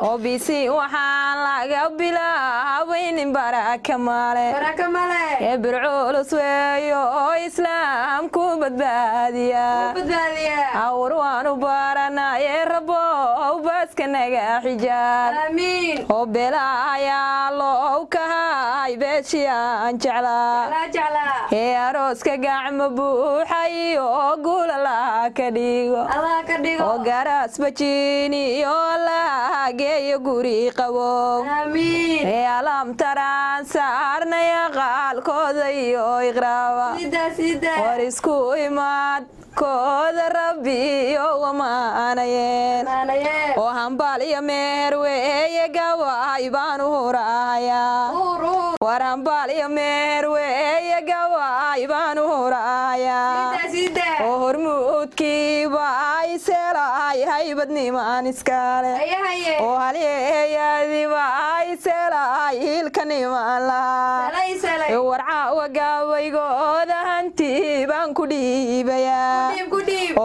obisi waxaan laga bilaabaynin barakamale birculus e weeyo oo islaamku badbaadiya awar waanu baranaye rabo ubaaskanaga xijaab arooska gacmo buuxay oo guul allaha ka dhigo oo garaasbajiiniyo lahageeyo guri qawow ee alamtaraan saarnaya qaalkooda iyo iqraaba war isku imaad kooda rabbiyo wamaanayeen oo hambaal iyo meher weeye gawaay baan huraayaa war hambaal iyo meher weeye gawaay baan huraayaa oo hormuudkii baay seelaay haybadnimaan iskale oo halyeeyadii baay seelaay hilka nimaan lahaa warcaawa gaabaygood ogaadeen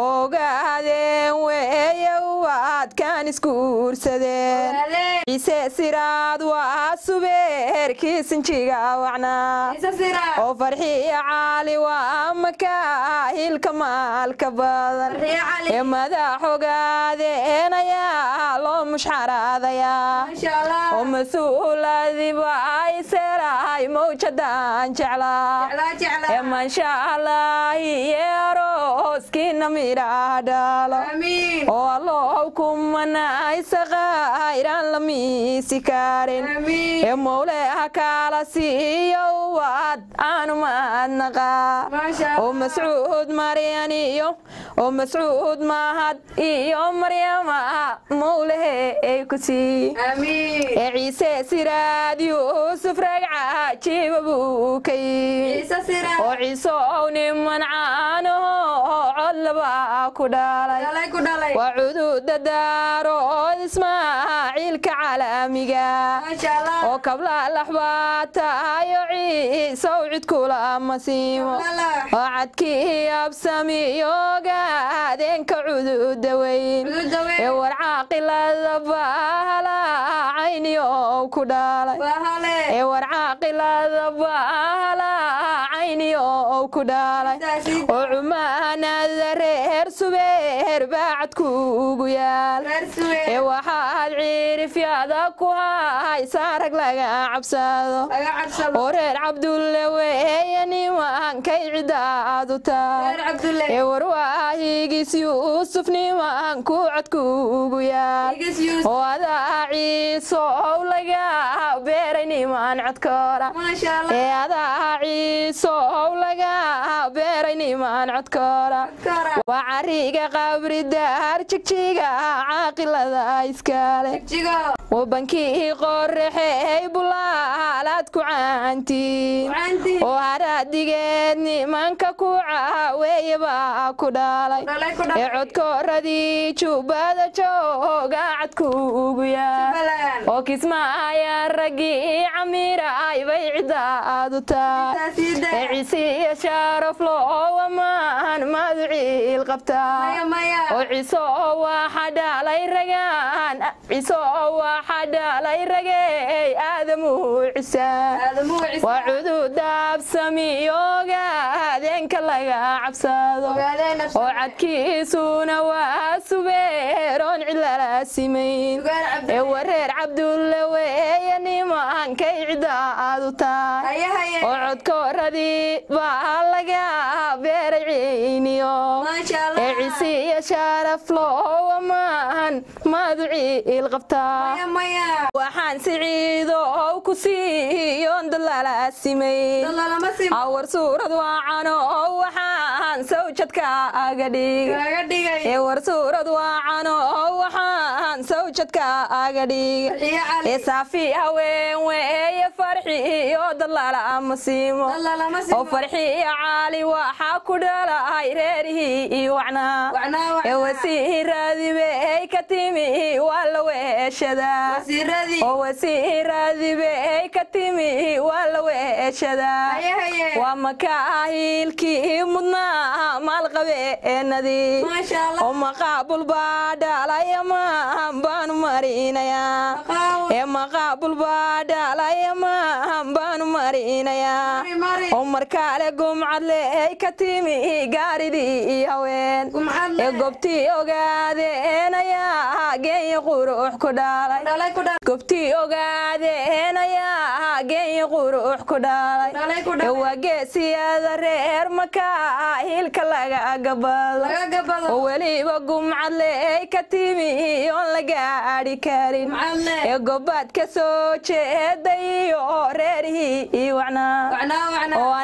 weeyow waadkaan isguursadeen ciise siraad waa subeerkiisinjiga wacnaa oo farxiya caali waa makaa maalka badan ee madax ogaadeen ayaa loo mushxaraadayaa oo mas-uuladiba yahay mawjadaan jeclaa manshaalaah yeero hooskiina midhaa dhaalo oo allow kumanaysaqayraan lamiisi kaaren ee mowle ha kaala waad aanu maadnaqaa oo mascuud maryan iyo oo mascuud mahad iyo maryama mowlehe ay ku sii ee ciise siraad yuusuf ragca jibabuukay oo ciise ow niman caanaho oo codlaba ku dhalay waa cudud dadaaro ismaaciilka calaamiga oo kabla laxbaataayo ciisow cidkula masiimo oo cadkii absamiyo gaadeenka cududa weyn ee warcaaqilada ayniyo ku dhaalay war caaqilaada baala ayniyo ku dhaalay oo cumaanaada reer subeer baacadku ugu yaal ee waxaad ciirifyada ku haysa rag laga cabsado oo reer cabdulle weeyani nimankay cidda aad u tahay war waa higis yuusuf nimanku codkuugu yaal oo adaa ciiso ow laga beeray niman codkooda ee adaa ciiso ow laga beeray niman codkooda waa cariga qabri daar jigjiga caaqilada iskaale wabankii qorexey bulaalaad oo haraadigeed nimanka kuuca weeyaba ku dhalay ee codkooradii jubbada jooga cadku ugu yaal oo kisma raggii ciisiiyo sharaflo oowa maahan maaduciil qabtaa ciso oo waxa dhalay ragaan ciso oo waxa dhalay rageey aadamuu cisaawaa cudu daabsamiyooga adeenka laga cabsado oo cadkiisuna waa subeeroon cid lala simayn ee wareer cabdullawe aankaycida aadu tahay oo codkooradii baa laga beeraciniyo eecisi iyo sharaf loowa maahan maadu ciil waxaan siciido ow ku siiyoon dalalaasimayawar suurad waacan ahaan sawjadka agadhigee war suurad waacano waxaan sawjadka agadhige saafi haween e, farxi iyo dalaala amasiimo oo farxi iyo caali waxaa ku dhalahay reerihii iyo wacnaa e wasihi raadibe ka timi waa la weeshadaa oo wasiiraadibe ka timi waa la weeshadaa waa makaa hiilkii mudnaa maalqabeenadii oo maqaabul baa baanu marinayaa ee maqaabul baa baanu marinayaa markaale gumcadle ay ka timi gaaridii haween ee gobtii ogaade eenayaa haageenyi qurux ku dhaalaygoobtii ogaade eenayaa haageenyi qurux ku dhaalay ewageesiyaada reer makaa hilka laga gabado weliba gumcadle ay ka timi oon la gaadhi karin ee gobaad ka soo jeedayiyo reerihii wacnaa